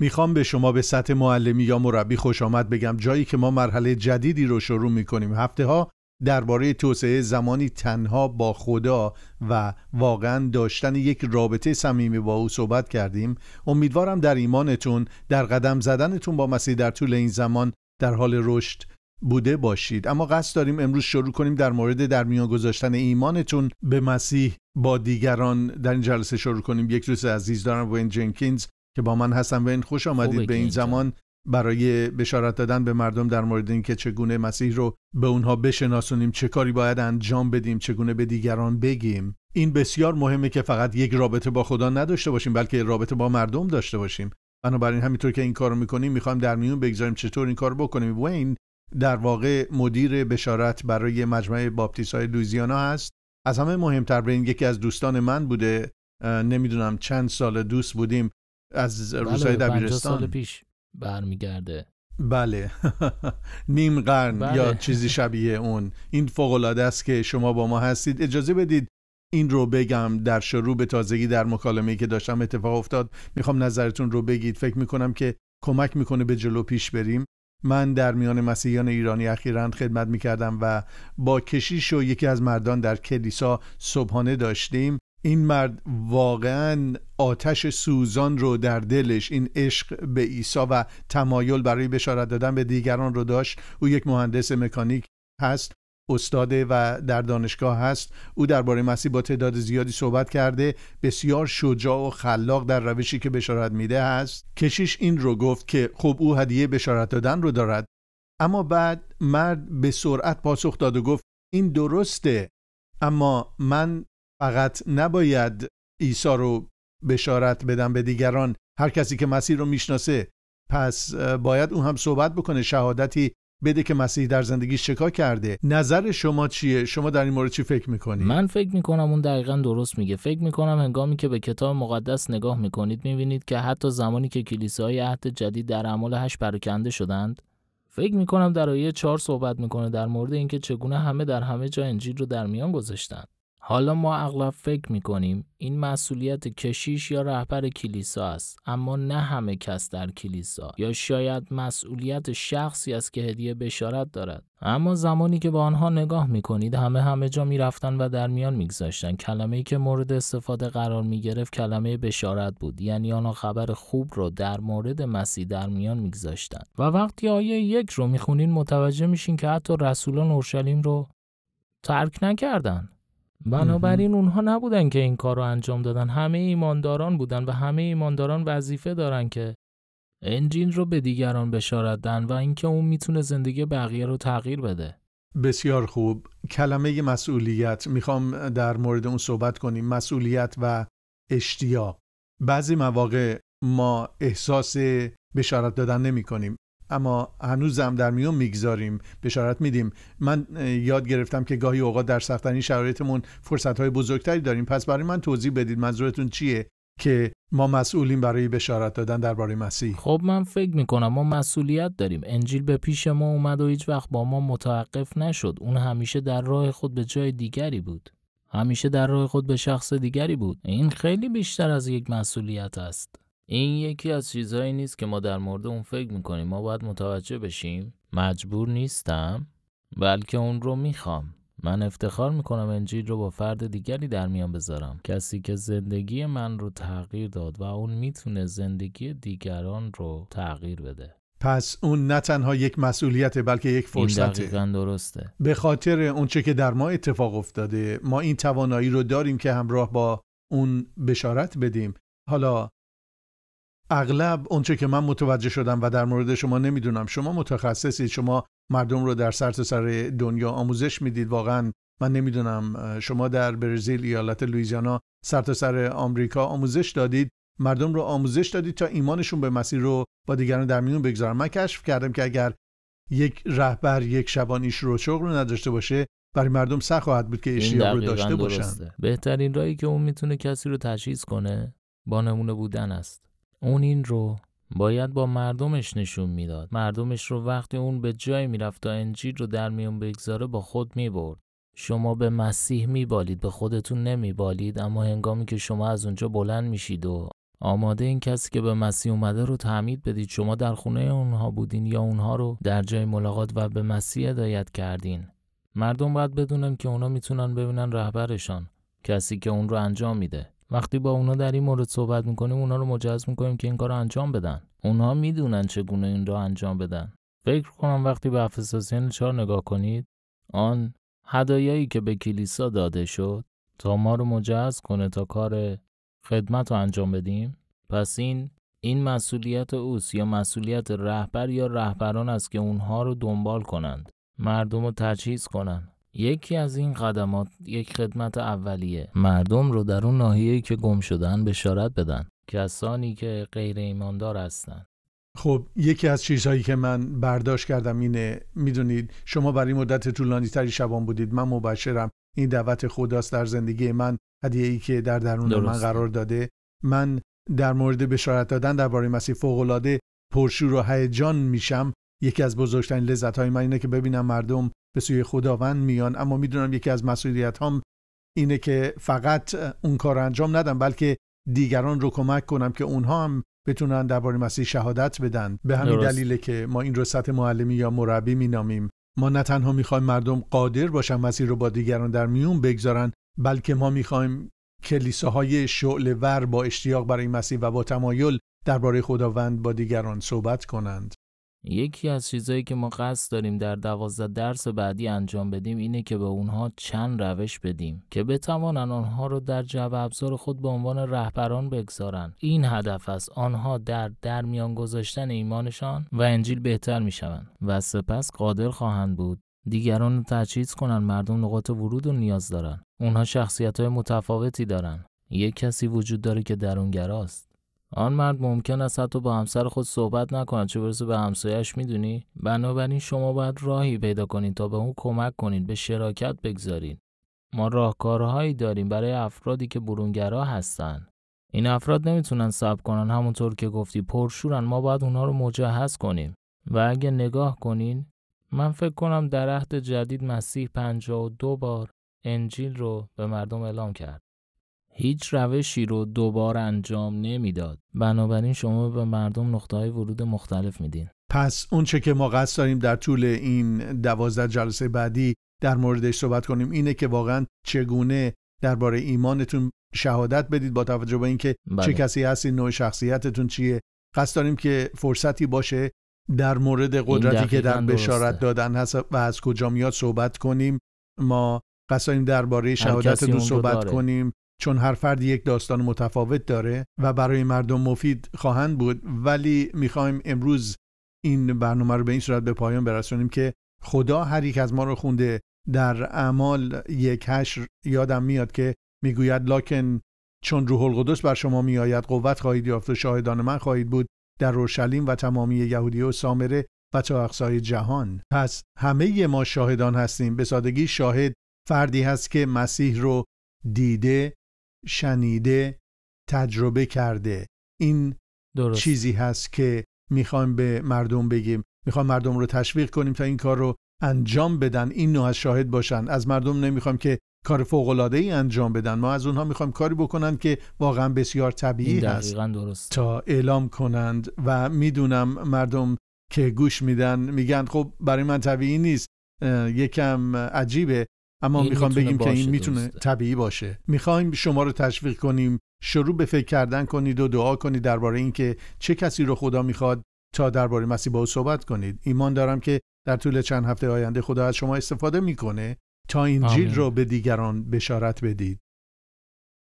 میخوام به شما به سطح معلمی یا مربی خوش آمد بگم جایی که ما مرحله جدیدی رو شروع میکنیم هفته ها درباره توسعه زمانی تنها با خدا و واقعا داشتن یک رابطه صمیمی با او صحبت کردیم امیدوارم در ایمانتون در قدم زدنتون با مسیح در طول این زمان در حال رشد بوده باشید اما قصد داریم امروز شروع کنیم در مورد در میان گذاشتن ایمانتون به مسیح با دیگران در این جلسه شروع کنیم یک دوست عزیز دارم وین جنکینز که با من هستم و این خوش آمدید به این زمان برای بشارت دادن به مردم در مورد اینکه چگونه مسیح رو به اونها بشناسونیم چه کاری باید انجام بدیم چگونه به دیگران بگیم این بسیار مهمه که فقط یک رابطه با خدا نداشته باشیم بلکه رابطه با مردم داشته باشیم بنابراین همینطور که این کارو میکنیم میخوایم در میون بگذاریم چطور این کار بکنیم وین در واقع مدیر بشارت برای مجمع باپتیس های لویزیانا هست از همه مهمتر این یکی از دوستان من بوده نمیدونم چند سال دوست بودیم از روزهای بله دبیرستان سال پیش برمیگرده بله نیم قرن یا بله. چیزی شبیه اون این فوق است که شما با ما هستید اجازه بدید این رو بگم در شروع به تازگی در مکالمه که داشتم اتفاق افتاد میخوام نظرتون رو بگید فکر میکنم که کمک میکنه به جلو پیش بریم من در میان مسیحیان ایرانی اخیرا خدمت میکردم و با کشیش و یکی از مردان در کلیسا صبحانه داشتیم این مرد واقعا آتش سوزان رو در دلش این عشق به عیسی و تمایل برای بشارت دادن به دیگران رو داشت او یک مهندس مکانیک هست استاده و در دانشگاه هست او درباره مسیح با تعداد زیادی صحبت کرده بسیار شجاع و خلاق در روشی که بشارت میده هست کشیش این رو گفت که خب او هدیه بشارت دادن رو دارد اما بعد مرد به سرعت پاسخ داد و گفت این درسته اما من فقط نباید عیسی رو بشارت بدم به دیگران هر کسی که مسیح رو میشناسه پس باید اون هم صحبت بکنه شهادتی بده که مسیح در زندگی شکا کرده نظر شما چیه شما در این مورد چی فکر میکنید من فکر میکنم اون دقیقا درست میگه فکر میکنم هنگامی که به کتاب مقدس نگاه میکنید میبینید که حتی زمانی که کلیساهای عهد جدید در اعمال هش پراکنده شدند فکر میکنم در آیه چهار صحبت میکنه در مورد اینکه چگونه همه در همه جا انجیل رو در میان گذاشتند حالا ما اغلب فکر می کنیم این مسئولیت کشیش یا رهبر کلیسا است اما نه همه کس در کلیسا یا شاید مسئولیت شخصی است که هدیه بشارت دارد اما زمانی که به آنها نگاه می کنید همه همه جا می رفتن و در میان می گذاشتن کلمه ای که مورد استفاده قرار می گرفت کلمه بشارت بود یعنی آنها خبر خوب را در مورد مسیح در میان می گذاشتن و وقتی آیه یک رو می خونین متوجه میشین که حتی رسولان اورشلیم رو ترک نکردند بنابراین اونها نبودن که این کار رو انجام دادن همه ایمانداران بودن و همه ایمانداران وظیفه دارن که انجین رو به دیگران بشارت دن و اینکه اون میتونه زندگی بقیه رو تغییر بده بسیار خوب کلمه مسئولیت میخوام در مورد اون صحبت کنیم مسئولیت و اشتیاق بعضی مواقع ما احساس بشارت دادن نمی کنیم اما هنوزم در میون میگذاریم بشارت میدیم من یاد گرفتم که گاهی اوقات در سختترین شرایطمون فرصت های بزرگتری داریم پس برای من توضیح بدید منظورتون چیه که ما مسئولیم برای بشارت دادن درباره مسیح خب من فکر میکنم ما مسئولیت داریم انجیل به پیش ما اومد و هیچ وقت با ما متوقف نشد اون همیشه در راه خود به جای دیگری بود همیشه در راه خود به شخص دیگری بود این خیلی بیشتر از یک مسئولیت است این یکی از چیزهایی نیست که ما در مورد اون فکر میکنیم ما باید متوجه بشیم مجبور نیستم بلکه اون رو میخوام من افتخار میکنم انجیل رو با فرد دیگری در میان بذارم کسی که زندگی من رو تغییر داد و اون میتونه زندگی دیگران رو تغییر بده پس اون نه تنها یک مسئولیت بلکه یک فرصته این درسته به خاطر اونچه که در ما اتفاق افتاده ما این توانایی رو داریم که همراه با اون بشارت بدیم حالا اغلب اونچه که من متوجه شدم و در مورد شما نمیدونم شما متخصصید شما مردم رو در سرتاسر سر دنیا آموزش میدید واقعا من نمیدونم شما در برزیل ایالت لویزیانا سرتاسر سر آمریکا آموزش دادید مردم رو آموزش دادید تا ایمانشون به مسیر رو با دیگران در میون بگذارن من کشف کردم که اگر یک رهبر یک شبانیش رو شغل رو نداشته باشه برای مردم سخت خواهد بود که اشتیاق رو داشته باشن بهترین راهی که اون میتونه کسی رو تشخیص کنه با نمونه بودن است اون این رو باید با مردمش نشون میداد مردمش رو وقتی اون به جای میرفت تا انجیل رو در میون بگذاره با خود برد شما به مسیح میبالید به خودتون نمیبالید اما هنگامی که شما از اونجا بلند میشید و آماده این کسی که به مسیح اومده رو تعمید بدید شما در خونه اونها بودین یا اونها رو در جای ملاقات و به مسیح هدایت کردین مردم باید بدونن که اونا میتونن ببینن رهبرشان کسی که اون رو انجام میده وقتی با اونا در این مورد صحبت میکنیم اونا رو مجهز میکنیم که این کار رو انجام بدن اونا میدونن چگونه این را انجام بدن فکر کنم وقتی به افساسیان چهار نگاه کنید آن هدایایی که به کلیسا داده شد تا ما رو مجهز کنه تا کار خدمت رو انجام بدیم پس این این مسئولیت اوست یا مسئولیت رهبر یا رهبران است که اونها رو دنبال کنند مردم رو تجهیز کنند یکی از این قدمات یک خدمت اولیه مردم رو در اون ناحیه‌ای که گم شدن بشارت بدن کسانی که غیر ایماندار هستند خب یکی از چیزهایی که من برداشت کردم اینه میدونید شما برای مدت طولانی تری شبان بودید من مبشرم این دعوت خداست در زندگی من هدیه ای که در درون من قرار داده من در مورد بشارت دادن درباره مسیح فوقالعاده پرشور و هیجان میشم یکی از بزرگترین لذت های من اینه که ببینم مردم به سوی خداوند میان اما میدونم یکی از مسئولیت هم اینه که فقط اون کار انجام ندم بلکه دیگران رو کمک کنم که اونها هم بتونن درباره مسیح شهادت بدن به همین دلیله که ما این رو سطح معلمی یا مربی مینامیم ما نه تنها میخوایم مردم قادر باشن مسیح رو با دیگران در میون بگذارن بلکه ما میخوایم کلیساهای شعله ور با اشتیاق برای مسیح و با تمایل درباره خداوند با دیگران صحبت کنند یکی از چیزایی که ما قصد داریم در دوازده درس بعدی انجام بدیم اینه که به اونها چند روش بدیم که بتوانن آنها رو در جو ابزار خود به عنوان رهبران بگذارن این هدف است آنها در درمیان گذاشتن ایمانشان و انجیل بهتر میشوند و سپس قادر خواهند بود دیگران رو تجهیز کنن مردم نقاط ورود و نیاز دارند. اونها شخصیت های متفاوتی دارند. یک کسی وجود داره که درونگراست آن مرد ممکن است حتی با همسر خود صحبت نکند چه برسه به همسایش میدونی بنابراین شما باید راهی پیدا کنید تا به اون کمک کنید به شراکت بگذارید ما راهکارهایی داریم برای افرادی که برونگرا هستند این افراد نمیتونن صبر کنن همونطور که گفتی پرشورن ما باید اونها رو مجهز کنیم و اگه نگاه کنین من فکر کنم در عهد جدید مسیح 52 بار انجیل رو به مردم اعلام کرد هیچ روشی رو دوبار انجام نمیداد بنابراین شما به مردم نقطه های ورود مختلف میدین پس اونچه که ما قصد داریم در طول این دوازده جلسه بعدی در موردش صحبت کنیم اینه که واقعا چگونه درباره ایمانتون شهادت بدید با توجه به اینکه چه بله. کسی هستی نوع شخصیتتون چیه قصد داریم که فرصتی باشه در مورد قدرتی که در بشارت دادن هست و از کجا میاد صحبت کنیم ما قصد داریم درباره شهادتتون صحبت کنیم چون هر فرد یک داستان متفاوت داره و برای مردم مفید خواهند بود ولی میخوایم امروز این برنامه رو به این صورت به پایان برسونیم که خدا هر یک از ما رو خونده در اعمال یک هشر یادم میاد که میگوید لاکن چون روح القدس بر شما میآید قوت خواهید یافت و شاهدان من خواهید بود در اورشلیم و تمامی یهودیه و سامره و تا اقصای جهان پس همه ما شاهدان هستیم به سادگی شاهد فردی هست که مسیح رو دیده شنیده تجربه کرده این درست. چیزی هست که میخوایم به مردم بگیم میخوام مردم رو تشویق کنیم تا این کار رو انجام بدن این نوع از شاهد باشن از مردم نمیخوام که کار فوق العاده ای انجام بدن ما از اونها میخوایم کاری بکنن که واقعا بسیار طبیعی هست درست. تا اعلام کنند و میدونم مردم که گوش میدن میگن خب برای من طبیعی نیست یکم عجیبه اما میخوام بگیم که این میتونه طبیعی باشه میخوایم شما رو تشویق کنیم شروع به فکر کردن کنید و دعا کنید درباره اینکه چه کسی رو خدا میخواد تا درباره مسیح با او صحبت کنید ایمان دارم که در طول چند هفته آینده خدا از شما استفاده میکنه تا انجیل رو به دیگران بشارت بدید